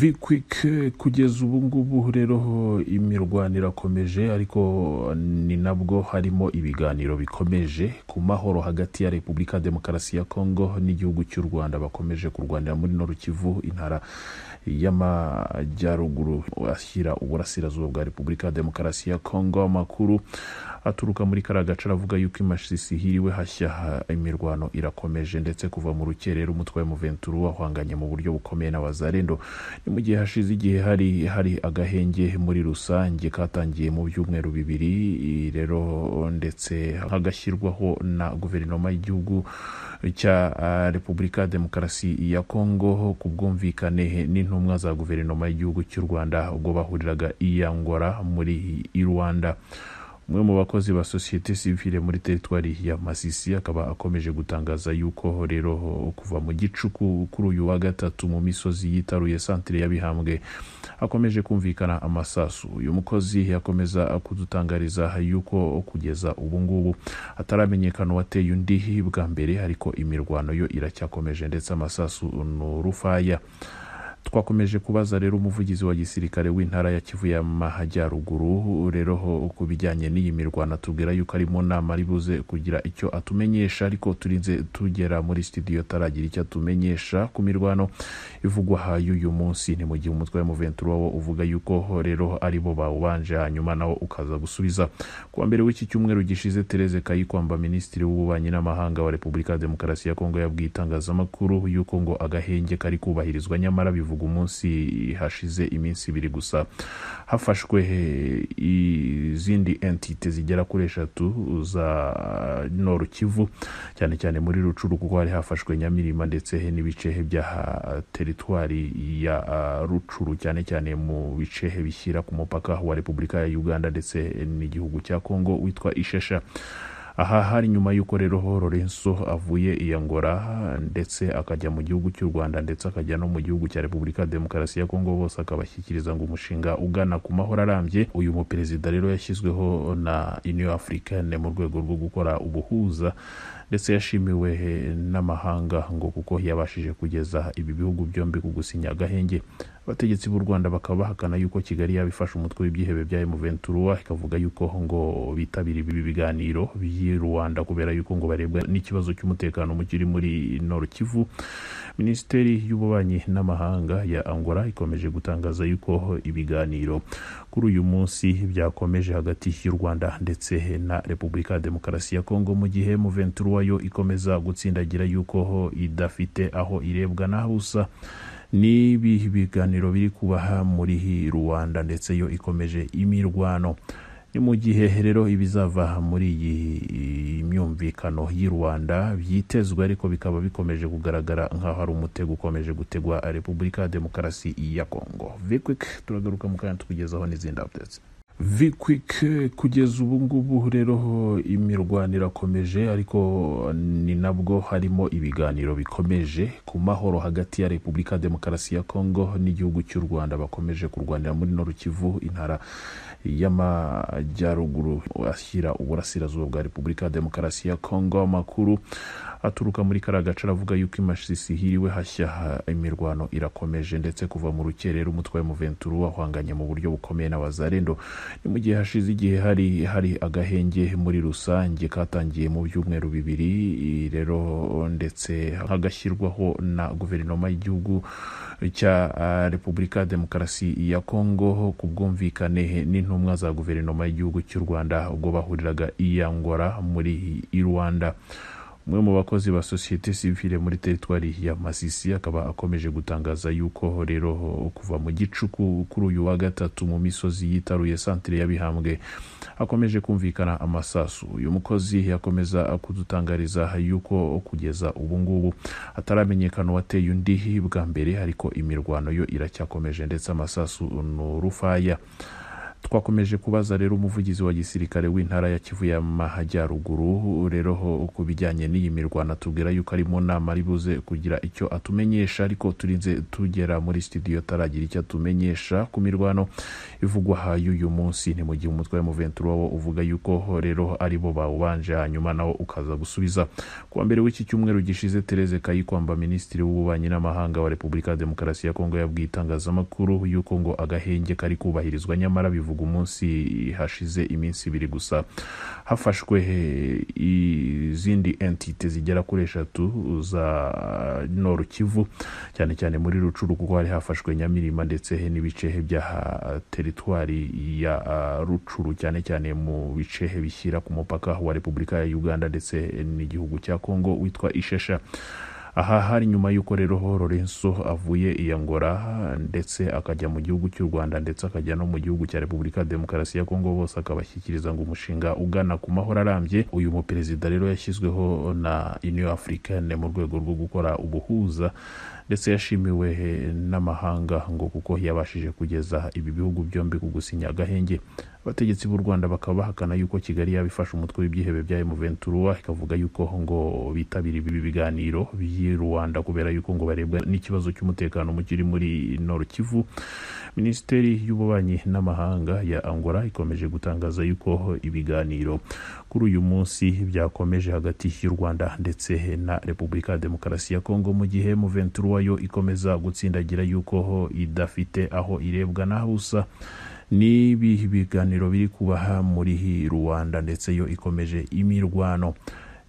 vikwike kugeza ubu ngubu rero imirwano irakomeje ariko ni nabwo harimo ibiganiro bikomeje ku mahoro hagati ya repubulika ya demokarasi ya kongo n'igihugu cy'u rwanda bakomeje kurwanira muri norukivu intara y'amajyaruguru ashyira uburasirazuba bwa repubulika ya demokarasi ya kongo amakuru aturuka muri kariya gace aravuga yuko imashisi hiriwe hashya imirwano irakomeje ndetse kuva mu rukerera umutwe wa muventuru wahanganye mu buryo bukomeye n'abazarendo ni mu gihe hashize igihe hari hari agahenge muri rusange katangiye mu byumweru bibiri rero ndetse hagashyirwaho na guverinoma y'igihugu cya repubulika ya demokarasi ya kongo ku bwumvikane n'intumwa za guverinoma y'igihugu cy'u rwanda ubwo bahuriraga i yangora muri rwanda umwe mu bakozi ba sosiyete sivile muri teritwari ya masisi akaba akomeje gutangaza yuko rero kuva mu gicuku kuri uyu wa gatatu mu misozi yitaruye santire y'abihambwe akomeje kumvikana amasasu uyu mukozi yakomeza kudutangariza yuko kugeza ubu ngubu hataramenyekana uwateye undi bwa mbere ariko imirwano yo iracyakomeje ndetse amasasu ni urufaya twakomeje kubaza rero umuvugizi wa gisirikare w'intara ya kivu y'amajyaruguru rero ku bijyanye n'iyi mirwano atubwira yuko ari mu nama ribuze kugira icyo atumenyesha ariko turinze tugera muri sitidiyo ataragira icyo atumenyesha ku mirwano ivugwa y'uyu munsi ni mu gihe umutwe wa emuventura wo uvuga yuko rero aribo bo bawubanje hanyuma nawo ukaza gusubiza kuwa mbere w'iki cyumweru gishize Tereze Kayikwamba minisitiri w'ububanyi n'amahanga wa repubulika ya demokarasi ya kongo yabwiye itangazamakuru yuko ngo agahenge kari kubahirizwa nyamara bivuga mbivuga umunsi hashize iminsi ibiri gusa hafashwe izindi entite zigera kuri eshatu za norukivu cyane cyane muri rucuru kuko hari hafashwe nyamirima ndetse n'ibice bya teritwari ya rucuru cyane cyane mu bice bishyira ku mupaka wa repubulika ya uganda ndetse n'igihugu cya Congo witwa ishesha aha hari nyuma y'uko rero Lorenzo avuye iya Angola ndetse akajya mu gihugu cy'u Rwanda ndetse akajya no mu gihugu cya Repubulika Demokarasi ya Kongo bose akabashyikiriza ngo umushinga ugana ku mahoro arambye uyu muperezida rero yashyizweho na Union Africaine mu rwego rwo gukora ubuhuza ndetse yashimiwe eh, n'amahanga ngo kuko yabashije kugeza ibi bihugu byombi ku gusinya agahenge abategetsi b'u rwanda bakaba bahakana yuko kigali yabifashe umutwe w'ibyihebe bya emuventurua ikavuga yuko ngo bitabira ibi biganiro by'i rwanda kubera yuko ngo barebwa n'ikibazo cy'umutekano mukiri muri nord kivu minisiteri y'ububanyi n'amahanga ya angola ikomeje gutangaza yuko ibiganiro kuri uyu munsi byakomeje hagati y'u rwanda ndetse na repubulika ya demokarasi ya kongo mu gihe muventurua yo ikomeza gutsindagira yuko ho idafite aho irebwa na busa n'ibi biganiro biri kubaha muri rwanda ndetse yo ikomeje imirwano ni mu gihe rero ibizava muri iyi myumvikano y'i rwanda byitezwe ariko bikaba bikomeje kugaragara nk'aho hari umutego ukomeje gutegwa repubulika ya demokarasi ya kongo vikwik turagaruka mu kanya tukugezaho n'izindi updates vikwike kugeza ubu ngubu rero imirwano irakomeje ariko ni nabwo harimo ibiganiro bikomeje ku mahoro hagati ya repubulika demokarasi ya kongo n'igihugu cy'u rwanda bakomeje kurwanira muri norukivu intara y'amajyaruguru ashyira uburasirazuba bwa repubulika demokarasi ya kongo amakuru aturuka muri kariya gace aravuga yuko imashisi hiriwe hashya imirwano irakomeje ndetse kuva mu rukerera umutwe wa muventuru wahanganye mu buryo bukomeye na wazarendo ni mu gihe hashize igihe hari hari agahenge muri rusange katangiye mu byumweru bibiri rero ndetse hagashyirwaho na guverinoma y'igihugu cya repubulika demokarasi ya kongo ku bwumvikane n'intumwa za guverinoma y'igihugu cy'u rwanda ubwo bahuriraga i muri i rwanda umwe mu bakozi ba sosiyete sivile muri teritwari ya masisi akaba akomeje gutangaza yuko rero kuva mu gicuku kuri uyu wa gatatu mu misozi yitaruye santire y'abihambwe akomeje kumvikana amasasu uyu mukozi yakomeza kudutangariza yuko kugeza ubu ngubu hataramenyekana uwateye undi bwa mbere ariko imirwano yo iracyakomeje ndetse amasasu ni urufaya twakomeje kubaza rero umuvugizi wa gisirikare w'intara ya kivu y'amajyaruguru rero ku bijyanye n'iyi mirwano atubwira yuko ari mu nama ari buze kugira icyo atumenyesha ariko turinze tugera muri studio ataragira icyo atumenyesha ku mirwano ivugwa hayo uyu munsi ni mu gihe umutwe wa muventuro wabo uvuga yuko rero aribo bawubanje hanyuma nawo ukaza gusubiza kuwa mbere w'iki cyumweru gishize Tereze Kayikwamba minisitiri w'ububanyi n'amahanga wa repubulika ya demokarasi ya kongo yabwiye itangazamakuru yuko ngo agahenge kari kubahirizwa nyamara bivuga ndabivuga umunsi hashize iminsi ibiri gusa hafashwe izindi entite zigera kuri eshatu za norukivu cyane cyane muri rucuru kuko hari hafashwe nyamirima ndetse n'ibice bya teritwari ya rucuru cyane cyane mu bice bishyira ku mupaka wa repubulika ya uganda ndetse n'igihugu cya Congo witwa ishesha aha hari nyuma y'uko rero Lorenzo avuye iya Angola ndetse akajya mu gihugu cy'u Rwanda ndetse akajya no mu gihugu cya Repubulika Demokarasi ya Kongo bose akabashyikiriza ngo umushinga ugana ku mahoro arambye uyu muperezida rero yashyizweho na Union Africaine mu rwego rwo gukora ubuhuza ndetse yashimiwe eh, n'amahanga ngo kuko yabashije kugeza ibi bihugu byombi ku gusinya agahenge abategetsi b'u rwanda bakaba bahakana yuko kigali yabifasha umutwe w'ibyihebe bya emuventurua ikavuga yuko ngo bitabira ibi biganiro by'i rwanda kubera yuko ngo barebwa n'ikibazo cy'umutekano mukiri muri nord kivu minisiteri y'ububanyi n'amahanga ya angola ikomeje gutangaza yuko ibiganiro kuri uyu munsi byakomeje hagati y'u rwanda ndetse na repubulika ya demokarasi ya kongo mu gihe muventuri wayo ikomeza gutsindagira yuko ho idafite aho irebwa n'aho usa n'ibi biganiro biri kubaha muri rwanda ndetse yo ikomeje imirwano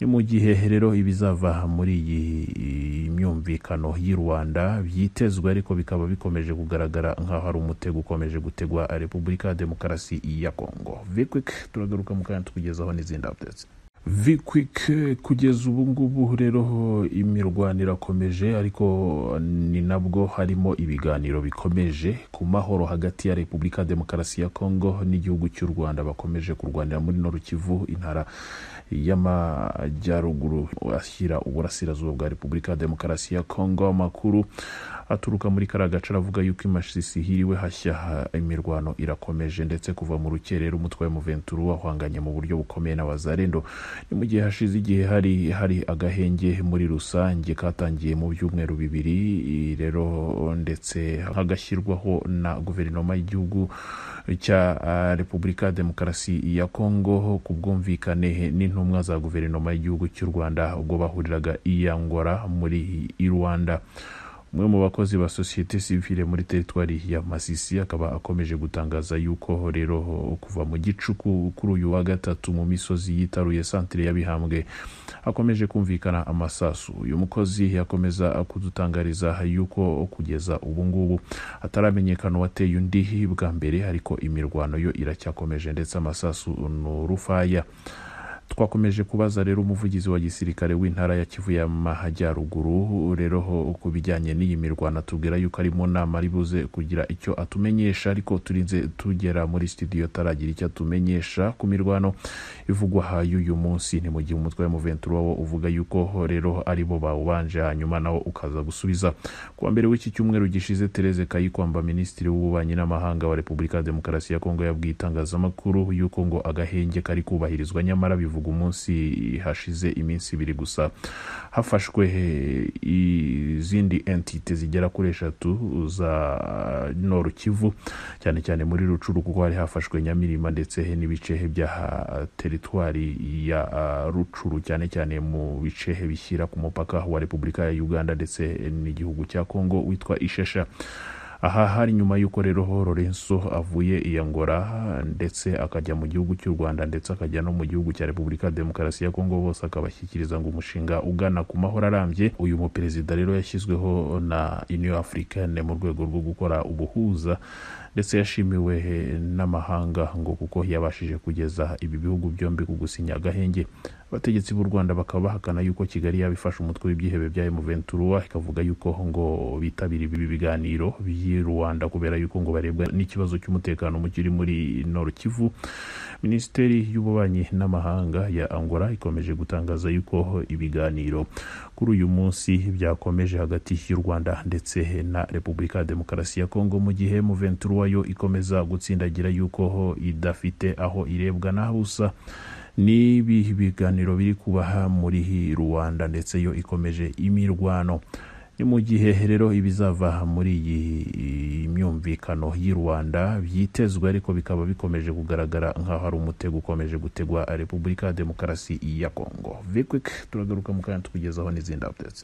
ni mu gihe rero ibizava muri iyi myumvikano y'i rwanda byitezwe ariko bikaba bikomeje kugaragara nk'aho ari umutego ukomeje gutegwa repubulika ya demokarasi ya kongo vikwik turagaruka mu kanya tukugezaho n'izindi updates vikwike kugeza ubu ngubu rero imirwano irakomeje ariko ni nabwo harimo ibiganiro bikomeje ku mahoro hagati ya repubulika demokarasi ya kongo n'igihugu cy'u rwanda bakomeje kurwanira muri norukivu intara y'amajyaruguru ashyira uburasirazuba bwa repubulika demokarasi ya kongo amakuru aturuka muri kariya gace aravuga yuko imashisi hiriwe hashya imirwano irakomeje ndetse kuva mu rukerera umutwe wa muventuru wahanganye mu buryo bukomeye n'abazarendo ni mu gihe hashize igihe hari hari agahenge muri rusange katangiye mu byumweru bibiri rero ndetse hagashyirwaho na guverinoma y'igihugu cya repubulika demokarasi ya kongo ku bwumvikane n'intumwa za guverinoma y'igihugu cy'u rwanda ubwo bahuriraga i muri i rwanda umwe mu bakozi ba sosiyete sivile muri teritwari ya masisi akaba akomeje gutangaza yuko rero kuva mu gicuku kuri uyu wa gatatu mu misozi yitaruye santire y'abihambwe akomeje kumvikana amasasu uyu mukozi yakomeza kudutangariza yuko kugeza ubu ngubu ataramenyekana uwateye undi bwa mbere ariko imirwano yo iracyakomeje ndetse amasasu ni urufaya twakomeje kubaza rero umuvugizi wa gisirikare w'intara ya kivu mahajyaruguru rero ku bijyanye n'iyi mirwano atubwira yuko ari mu nama ari buze kugira icyo atumenyesha ariko turinze tugera muri studio taragira icyo atumenyesha ku mirwano ivugwa y'uyu munsi ni mu gihe umutwe wa muventuro wo uvuga yuko rero aribo bawubanje hanyuma nawo ukaza gusubiza kuwa mbere w'iki cyumweru gishize Tereze Kayikwamba minisitiri w'ububanyi n'amahanga wa repubulika demokarasi ya kongo yabwiye itangazamakuru yuko ngo agahenge kari kubahirizwa nyamara bivuga kuvuga umunsi hashize iminsi ibiri gusa hafashwe izindi entite zigera kuri eshatu za noru kivu cyane cyane muri rucuru kuko hari hafashwe nyamirima ndetse n'ibice bya teritwari ya uh, rucuru cyane cyane mu bice bishyira ku mupaka wa repubulika ya uganda ndetse n'igihugu cya Congo witwa ishesha aha hari nyuma y'uko rero Lorenzo avuye iya Angola ndetse akajya mu gihugu cy'u Rwanda ndetse akajya no mu gihugu cya Repubulika Demokarasi ya Kongo bose akabashyikiriza ngo umushinga ugana ku mahoro arambye uyu muperezida rero yashyizweho na Union Africaine mu rwego rwo gukora ubuhuza ndetse yashimiwe n'amahanga ngo kuko yabashije kugeza ibi bihugu byombi ku gusinya agahenge abategetsi b'u rwanda bakaba bahakana yuko kigali yabifashe umutwe w'ibyihebe bya emuventura ikavuga yuko ngo bitabiriye ibi biganiro by'i rwanda kubera yuko ngo barebwa n'ikibazo cy'umutekano mukiri muri nord kivu minisiteri y'ububanyi n'amahanga ya angola ikomeje gutangaza yuko ibiganiro kuri uyu munsi byakomeje hagati y'u rwanda ndetse na repubulika ya demokarasi ya kongo mu gihe muventura yo ikomeza gutsindagira yuko idafite aho irebwa n'aho usa n'ibihe biganiro biri kubaha muri rwanda ndetse yo ikomeje imirwano ni mu gihe rero ibizava muri iyi myumvikano y'i rwanda byitezwe ariko bikaba bikomeje kugaragara nk'aho ari umutego ukomeje gutegwa repubulika ya demokarasi ya kongo vikwik turagaruka mu kanya tukugezaho n'izindi updates